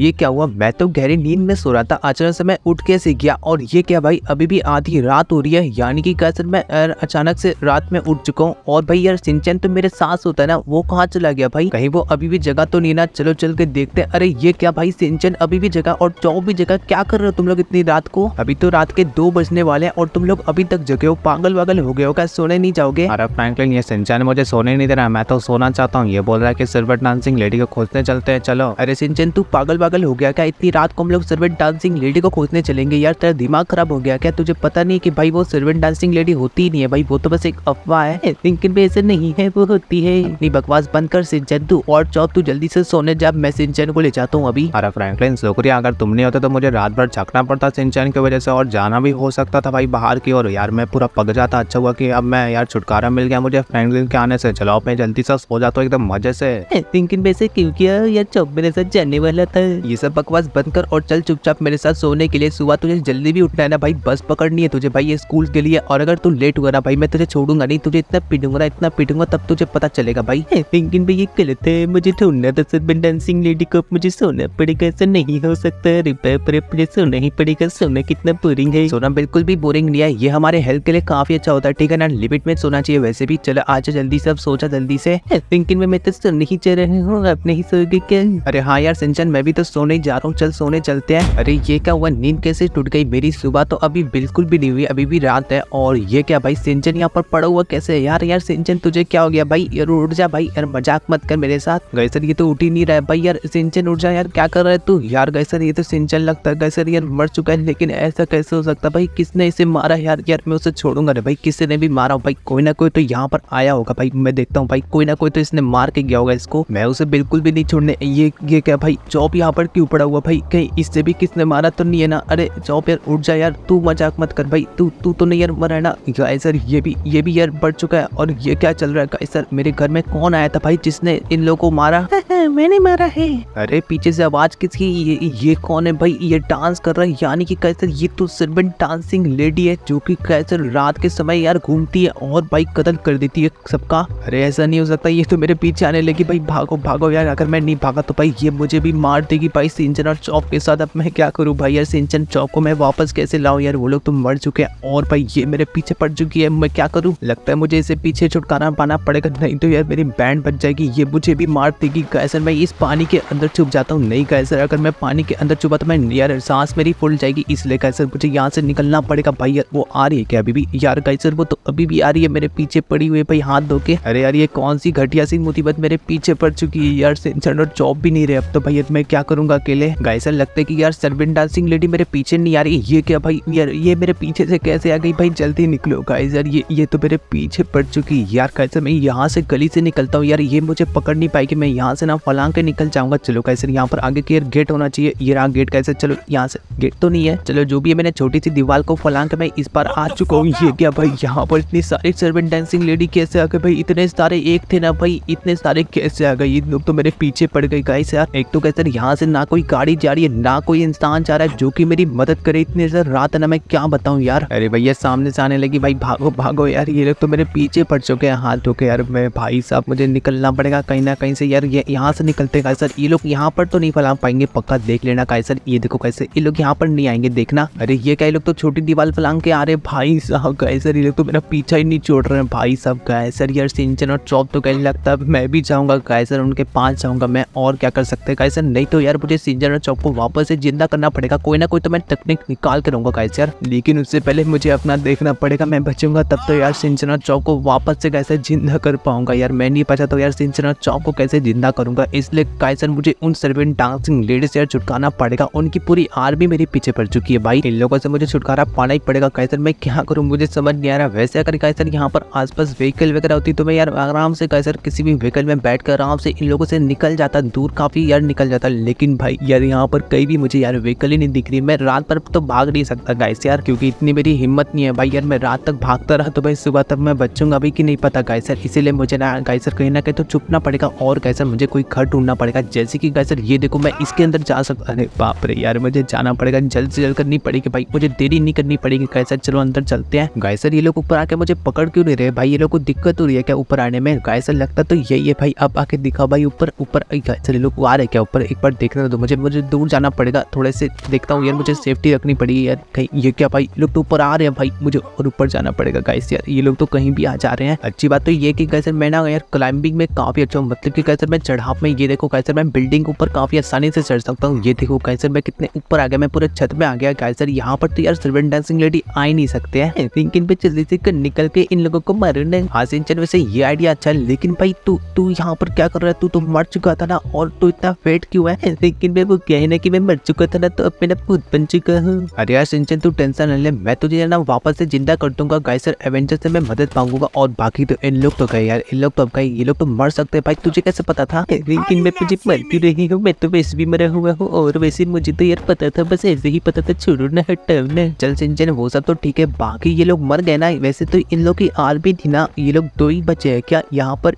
ये क्या हुआ मैं तो गहरी नींद में सो रहा था अचानक से मैं उठ सीख गया और ये क्या भाई अभी भी आधी रात हो रही है यानी कि कैसे मैं अचानक से रात में उठ चुका हूँ और भाई यार सिंचन तो मेरे सास होता है ना वो कहाँ चला गया भाई कहीं वो अभी भी जगह तो नहीं ना चलो चल के देखते हैं अरे ये क्या भाई सिंचन अभी भी जगह और चौ भी जगह क्या कर रहे हो तुम लोग इतनी रात को अभी तो रात के दो बजने वाले हैं और तुम लोग अभी तक जगे हो पागल वागल हो गए हो क्या सोने नहीं जाओगे अरे फ्रैंकलिन ये सिंचन मुझे सोने नहीं दे रहा मैं तो सोना चाहता हूँ ये बोल रहा है की सिल्वर डांसिंग लेडी को खोजने चलते है चलो अरे सिंचन तू पागल पागल हो गया क्या इतनी रात को हम लोग सर्वेंट डांसिंग लेडी को खोजने चलेंगे यार तेरा दिमाग खराब हो गया क्या तुझे पता नहीं कि भाई वो सर्वेंट डांसिंग लेडी होती नहीं है भाई वो तो बस एक अफवाह है लेकिन भी ऐसे नहीं है वो होती है इतनी बकवास बंद कर सिज्जू और चौब तू जल्दी से सोने जा मैं सिंचन को ले जाता हूँ अभी अरे फ्रैंकलिन शुक्रिया अगर तुम नहीं होता तो मुझे रात भर छकना पड़ता सिंचन की वजह से और जाना भी हो सकता था भाई बाहर की और यार मैं पूरा पक जाता अच्छा हुआ की अब मैं यार छुटकारा मिल गया मुझे फ्रेंकलिन के आने से चलाओ मैं जल्दी से सो जाता तो हूँ एकदम मजे से लेकिन वैसे क्यों किया यार चौब मेरे साथ जाने वाला था ये सब बकवास बंद कर और चल चुपचाप मेरे साथ सोने के लिए सुबह तुझे जल्दी भी उठना है ना भाई बस पकड़नी है तुझे भाई ये स्कूल के लिए और अगर तू लेट हुआ ना भाई मैं तुझे छोड़ूंगा नहीं तुझे इतना पीटूंगा इतना पीटूंगा तब तुझे पता चलेगा भाई लेकिन भाई ये गलत है मुझे ढूंढना था सिर्फ डांसिंग लेडी को मुझे सोना पड़ेगा ऐसा नहीं हो सकता अरे सोना ही पड़ेगा सोना कितना बोरिंग है सोना बिल्कुल भी बोरिंग नहीं है ये हमारे हेल्थ के लिए काफी अच्छा होता है ठीक है ना लिमिट में सोना चाहिए वैसे भी चलो आज जल्दी सब सोचा जल्दी से लेकिन मैं तो सुन ही चाह रहे हूँ अपने ही सोएगी क्या अरे हाँ यार सिंचन मैं भी तो सोने जा रहा हूँ चल सोने चलते हैं अरे ये क्या हुआ नींद कैसे टूट गई मेरी सुबह तो अभी बिल्कुल भी नहीं हुई अभी भी रात है और ये क्या भाई सिंचन यहाँ पर पड़ा हुआ कैसे यार यार सिंचन तुझे क्या हो गया भाई यार उठ जा भाई यार मजाक मत कर मेरे साथ गए सर ये तो उठ ही नहीं रहा है भाई यार सिंचन उठ जा यार क्या कर रहा है तू यार गए सर ये तो सिंचन लगता है गए सर यार मर चुका है लेकिन ऐसा कैसे हो सकता भाई किसने इसे मारा यार यार मैं उसे छोड़ूंगा भाई किसी ने भी मारा भाई कोई ना कोई तो यहाँ पर आया होगा भाई मैं देखता हूँ भाई कोई ना कोई तो इसने मार के गया होगा इसको मैं उसे बिल्कुल भी नहीं छोड़ने ये ये क्या भाई जॉब यहाँ पर क्यों पड़ा हुआ भाई कहीं इससे भी किसने मारा तो नहीं है ना अरे जाओ यार उठ जा यार तू मजाक मत कर भाई तू तू तो नहीं यार मरा ना गाय सर ये भी ये भी यार बढ़ चुका है और ये क्या चल रहा है गाय सर मेरे घर में कौन आया था भाई जिसने इन लोगों को मारा मैंने मारा है अरे पीछे से आवाज किसकी ये ये कौन है भाई ये डांस कर रहा है यानी कि कैसे ये तो सिर्फ डांसिंग लेडी है जो कि कैसे रात के समय यार घूमती है और भाई कतल कर देती है सबका अरे ऐसा नहीं हो सकता ये तो मेरे पीछे आने लगी भाई भागो भागो यार अगर मैं नहीं भागा तो भाई ये मुझे भी मार देगी कि भाई सिंचन और चौप के साथ अब मैं क्या करूँ भाई यार सिंचन चौप को मैं वापस कैसे लाऊ यार वो लोग तो मर चुके हैं और भाई ये मेरे पीछे पड़ चुकी है मैं क्या करूँ लगता है मुझे इसे पीछे छुटकारा पाना पड़ेगा नहीं तो यार मेरी बैंड बच जाएगी ये मुझे भी मार देगी गैसर मैं इस पानी के अंदर छुप जाता हूँ नहीं सर अगर मैं पानी के अंदर छुपा तो मैं यार सांस मेरी फुल जाएगी इसलिए गैसर मुझे यहाँ से निकलना पड़ेगा भाई यार वो आ रही है क्या अभी भी यार सर वो तो अभी भी आ रही है मेरे पीछे पड़ी हुई भाई हाथ धो के अरे यार ये कौन सी घटिया सी मुसीबत मेरे पीछे पड़ चुकी है यार सिंचन और चौप भी नहीं रहे अब तो भाई मैं क्या करूंगा अकेले गाइस लगता है कि यार सरबिन डांसिंग लेडी मेरे पीछे नहीं आ रही ये क्या भाई यार ये मेरे पीछे से कैसे आ गई भाई जल्दी निकलो गाय ये ये तो मेरे पीछे पड़ चुकी यार कैसे मैं यहाँ से गली से निकलता हूँ यार ये मुझे पकड़ नहीं पाएगी मैं यहाँ से ना फलांग के निकल जाऊंगा चलो कैसे यहाँ पर आगे के गेट होना चाहिए ये रहा गेट कैसे चलो यहाँ से गेट तो नहीं है चलो जो भी है मैंने छोटी सी दीवार को फलांग के मैं इस बार आ चुका हूँ ये क्या भाई यहाँ पर इतनी सारी सर्वेंट डांसिंग लेडी कैसे आ गए भाई इतने सारे एक थे ना भाई इतने सारे कैसे आ गए ये लोग तो मेरे पीछे पड़ गए गाइस यार एक तो कैसे यहाँ से ना कोई गाड़ी जा रही है ना कोई इंसान जा रहा है जो कि मेरी मदद करे इतने से रात ना मैं क्या बताऊँ यार अरे भैया सामने से आने लगी भाई भागो भागो यार ये लोग तो मेरे पीछे पड़ चुके हैं हाथ धोके यार मैं भाई साहब मुझे निकलना पड़ेगा कहीं ना कहीं से यार ये यहाँ से निकलते हैं सर ये लोग यहाँ पर तो नहीं फैला पाएंगे पक्का देख लेना काय सर ये देखो कैसे ये लोग यहाँ पर नहीं आएंगे देखना अरे ये क्या लोग तो छोटी दीवार फैलांग के आ रहे भाई साहब गए सर ये लोग तो मेरा पीछा ही नहीं छोड़ रहे हैं भाई साहब गए सर यार सिंचन और चौप तो कहीं लगता है मैं भी जाऊँगा गाय सर उनके पास जाऊँगा मैं और क्या कर सकते गाय सर नहीं तो यार मुझे सिंजर चौक को वापस से जिंदा करना पड़ेगा कोई ना कोई तो मैं तकनीक निकाल कर रहूंगा गाइस यार लेकिन उससे पहले मुझे अपना देखना पड़ेगा मैं बचूंगा तब तो यार सिंचना चौक को वापस से कैसे जिंदा कर पाऊंगा यार मैं नहीं पता तो यार सिंचना चौक को कैसे जिंदा करूंगा इसलिए गाइस मुझे उन सर्वेंट डांसिंग लेडीज यार छुटकाना पड़ेगा उनकी पूरी आर्मी मेरे पीछे पड़ चुकी है भाई इन लोगों से मुझे छुटकारा पाना ही पड़ेगा कैसर मैं क्या करूँ मुझे समझ नहीं आ रहा वैसे अगर कैसर यहाँ पर पास व्हीकल वगैरह होती तो मैं यार आराम से कैसर किसी भी व्हीकल में बैठ कर आराम से इन लोगों से निकल जाता दूर काफी यार निकल जाता लेकिन भाई यार यहाँ पर कहीं भी मुझे यार व्हीकल ही नहीं दिख रही मैं रात पर तो भाग नहीं सकता गाइस यार क्योंकि इतनी मेरी हिम्मत नहीं है भाई यार मैं रात तक भागता रहा तो भाई सुबह तक मैं बचूंगा भी कि नहीं पता सर इसीलिए मुझे ना सर कहीं ना कहीं तो छुपना पड़ेगा और सर मुझे कोई घर ढूंढना पड़ेगा जैसे कि सर ये देखो मैं इसके अंदर जा सकता अरे बाप रे यार मुझे जाना पड़ेगा जल्द से जल्द करनी पड़ेगी भाई मुझे देरी नहीं करनी पड़ेगी सर चलो अंदर चलते हैं सर ये लोग ऊपर आके मुझे पकड़ क्यों नहीं रहे भाई ये लोग को दिक्कत हो रही है क्या ऊपर आने में सर लगता तो यही है भाई अब आके दिखा भाई ऊपर ऊपर ये लोग आ रहे क्या ऊपर एक बार देखना दो मुझे मुझे दूर जाना पड़ेगा थोड़े से देखता हूँ यार मुझे सेफ्टी रखनी पड़ेगी यार कहीं ये क्या भाई लोग तो ऊपर आ रहे हैं भाई मुझे और ऊपर जाना पड़ेगा गाइस यार ये लोग तो कहीं भी आ जा रहे हैं अच्छी बात तो ये की कैसे मैं ना यार क्लाइंबिंग में काफ़ी अच्छा हूँ मतलब की कैसे मैं चढ़ाव में ये देखो कैसे मैं बिल्डिंग ऊपर काफ़ी आसानी से चढ़ सकता हूँ ये देखो कैसे मैं कितने ऊपर आ गया मैं पूरे छत में आ गया कैसे यहाँ पर तो यार सर्वेंट डांसिंग लेडी आ ही नहीं सकते हैं लेकिन पे जल्दी से निकल के इन लोगों को मरने हासिन चल वैसे ये आइडिया अच्छा है लेकिन भाई तू तू यहाँ पर क्या कर रहा है तू तो मर चुका था ना और तू इतना फेट क्यों है लेकिन मैं वो क्या है ना कि मैं मर चुका था ना तो अब मैं ना भूत बन चुका हूँ अरे यार सिंचन तू टेंशन ले मैं तुझे ना वापस से जिंदा कर दूंगा गाय सर एवेंजर से मैं मदद मांगूंगा और बाकी तो इन लोग तो गए यार इन लोग तो अब गए ये लोग तो मर सकते हैं भाई तुझे कैसे पता था लेकिन मैं तुझे मर क्यों रही हूँ मैं तो वैसे भी मरा हुआ हूँ और वैसे मुझे तो यार पता था बस ऐसे ही पता था छोड़ो ना हटाओ ना चल सिंचन वो सब तो ठीक है बाकी ये लोग मर गए ना वैसे तो इन लोग की आर भी थी ना ये लोग दो ही बचे है क्या यहाँ पर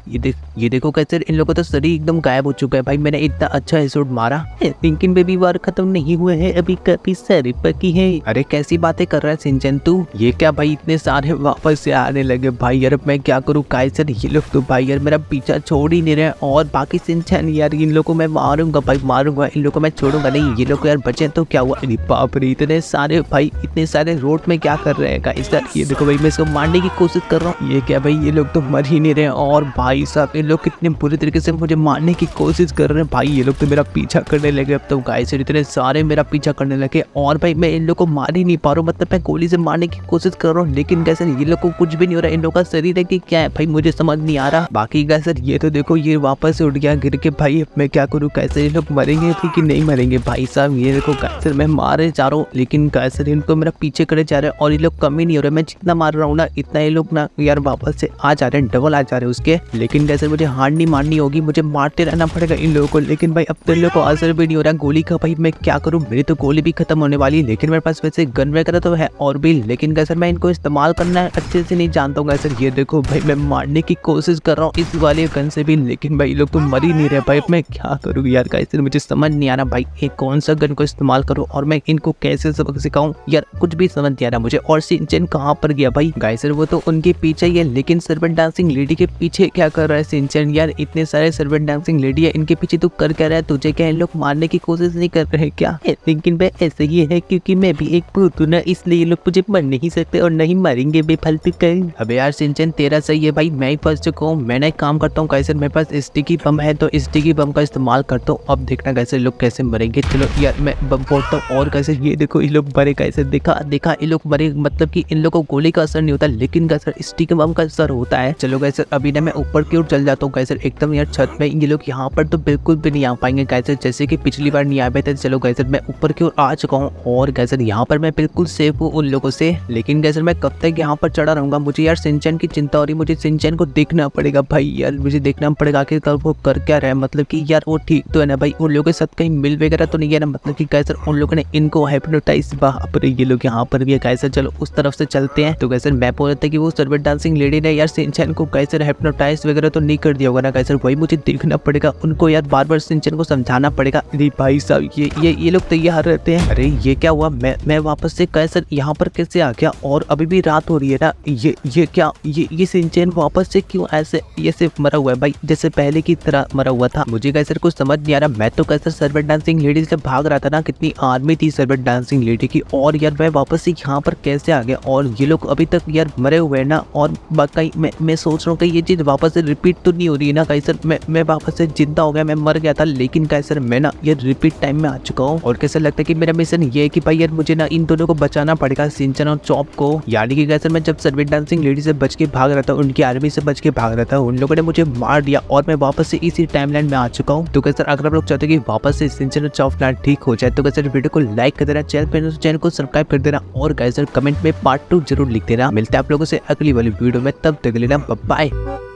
ये देखो कैसे इन लोगों का तो शरीर एकदम गायब हो चुका है भाई मैंने इतना अच्छा एपिसोड मार तुम्हारा पिंकिन बेबी वार खत्म नहीं हुए हैं अभी काफी सारे पकी है अरे कैसी बातें कर रहा है सिंचन तू ये क्या भाई इतने सारे वापस से आने लगे भाई यार मैं क्या करूँ काय ये लोग तो भाई यार मेरा पीछा छोड़ ही नहीं रहे और बाकी सिंचन यार इन लोग को मैं मारूंगा भाई मारूंगा इन लोग को मैं छोड़ूंगा नहीं ये लोग यार बचे तो क्या हुआ बाप रे इतने सारे भाई इतने सारे रोड में क्या कर रहे हैं ये देखो भाई मैं इसको मारने की कोशिश कर रहा हूँ ये क्या भाई ये लोग तो मर ही नहीं रहे और भाई साहब ये लोग कितने बुरे तरीके से मुझे मारने की कोशिश कर रहे हैं भाई ये लोग तो मेरा पीछा पीछा करने लगे अब तो गाइस इतने सारे मेरा पीछा करने लगे और भाई मैं इन लोग को मार ही नहीं पा रहा हूँ मतलब मैं गोली से मारने की कोशिश कर रहा हूँ लेकिन कैसे ये लोग को कुछ भी नहीं हो रहा इन लोग का शरीर है कि क्या है भाई मुझे समझ नहीं आ रहा बाकी गाय सर ये तो देखो ये वापस उठ गया गिर के भाई मैं क्या करूँ कैसे ये लोग मरेंगे कि नहीं मरेंगे भाई साहब ये देखो सर मैं मारे जा रहा हूँ लेकिन कैसे इनको मेरा पीछे करे जा रहे हैं और ये लोग कमी नहीं हो रहे मैं जितना मार रहा हूँ ना इतना ये लोग ना यार वापस से आ जा रहे हैं डबल आ जा रहे हैं उसके लेकिन कैसे मुझे हार नहीं मारनी होगी मुझे मारते रहना पड़ेगा इन लोगों को लेकिन भाई अब तो इन लोग को असर भी नहीं हो रहा गोली का भाई मैं क्या करूँ मेरी तो गोली भी खत्म होने वाली है लेकिन मेरे पास वैसे गन वगैरह तो है और भी लेकिन क्या सर मैं इनको इस्तेमाल करना अच्छे से नहीं जानता हूँ सर ये देखो भाई मैं मारने की कोशिश कर रहा हूँ इस वाले गन से भी लेकिन भाई लोग तो मर ही नहीं रहे भाई मैं क्या करूँ यार का मुझे समझ नहीं आ रहा भाई ये कौन सा गन को इस्तेमाल करूँ और मैं इनको कैसे सबक सिखाऊँ यार कुछ भी समझ नहीं आ रहा मुझे और सिंचन कहाँ पर गया भाई गाय सर वो तो उनके पीछे ही है लेकिन सर्वेंट डांसिंग लेडी के पीछे क्या कर रहा है सिंचन यार इतने सारे सर्वेंट डांसिंग लेडी है इनके पीछे तू कर क्या रहा है तुझे क्या लोग मारने की कोशिश नहीं कर रहे क्या लेकिन वह ऐसे ही है क्योंकि मैं भी एक भूत हूँ ना इसलिए लोग मुझे मर नहीं सकते और नहीं मरेंगे बेफालतू कहीं अब यार सिंचन तेरा सही है भाई मैं ही फंस चुका हूँ मैं नहीं काम करता हूँ कैसे मेरे पास स्टिकी बम है तो स्टिकी बम का इस्तेमाल करता हूँ अब देखना कैसे लोग कैसे मरेंगे चलो यार मैं बम फोड़ता हूँ और कैसे ये देखो ये लोग मरे कैसे देखा देखा ये लोग मरे मतलब की इन लोग को गोली का असर नहीं होता लेकिन कैसे स्टिकी बम का असर होता है चलो कैसे अभी ना मैं ऊपर की ओर चल जाता हूँ कैसे एकदम यार छत में ये लोग यहाँ पर तो बिल्कुल भी नहीं आ पाएंगे कैसे जैसे कि पिछली बार नहीं आ पाए थे चलो गैजर मैं ऊपर की ओर आ चुका हूँ और गैजर यहाँ पर मैं बिल्कुल सेफ हूँ उन लोगों से लेकिन गैजर मैं कब तक यहाँ पर चढ़ा रहूँगा मुझे यार सिंचन की चिंता हो रही मुझे सिंचन को देखना पड़ेगा भाई यार मुझे देखना पड़ेगा आखिर तब वो कर क्या रहा है मतलब कि यार वो ठीक तो है ना भाई उन लोगों के साथ कहीं मिल वगैरह तो नहीं है ना मतलब कि गैसर उन लोगों ने इनको हाइप्नोटाइज पर ये लोग यहाँ पर भी गैसर चलो उस तरफ से चलते हैं तो गैसर मैं बोल रहा था कि वो सर्वेट डांसिंग लेडी ने यार सिंचन को गैसर हाइप्नोटाइज वगैरह तो नहीं कर दिया होगा ना गैसर वही मुझे देखना पड़ेगा उनको यार बार बार सिंचन को समझाना करना पड़ेगा अरे भाई साहब ये ये ये लोग तैयार रहते हैं अरे ये क्या हुआ मैं मैं वापस से कैसे यहाँ पर कैसे आ गया और अभी भी रात हो रही है ना ये ये क्या ये ये सिंचन वापस से क्यों ऐसे ये सिर्फ मरा हुआ है भाई जैसे पहले की तरह मरा हुआ था मुझे कैसे कुछ समझ नहीं आ रहा मैं तो कैसे सर्वेट डांसिंग लेडी से भाग रहा था ना कितनी आर्मी थी सर्वेट डांसिंग लेडी की और यार मैं वापस से यहाँ पर कैसे आ गया और ये लोग अभी तक यार मरे हुए ना और बाकी मैं मैं सोच रहा हूँ कि ये चीज़ वापस से रिपीट तो नहीं हो रही है ना कैसे मैं मैं वापस से जिंदा हो गया मैं मर गया था लेकिन कैसे मिशन मैं ना ये रिपीट टाइम में आ चुका हूँ और कैसा लगता है की मेरा मिशन ये की भाई यार मुझे ना इन दोनों को बचाना पड़ेगा सिंचन और चौप को यानी कि कैसे मैं जब सर्विट डांसिंग लेडी से बच के भाग रहा था उनकी आर्मी से बच के भाग रहा था उन लोगों ने मुझे मार दिया और मैं वापस से इसी टाइम में आ चुका हूँ तो कैसे अगर आप लोग चाहते कि वापस से सिंचन और चौप प्लान ठीक हो जाए तो कैसे वीडियो को लाइक कर देना चैनल पर चैनल को सब्सक्राइब कर देना और कैसे कमेंट में पार्ट टू जरूर लिख देना मिलते हैं आप लोगों से अगली वाली वीडियो में तब तक लेना बाय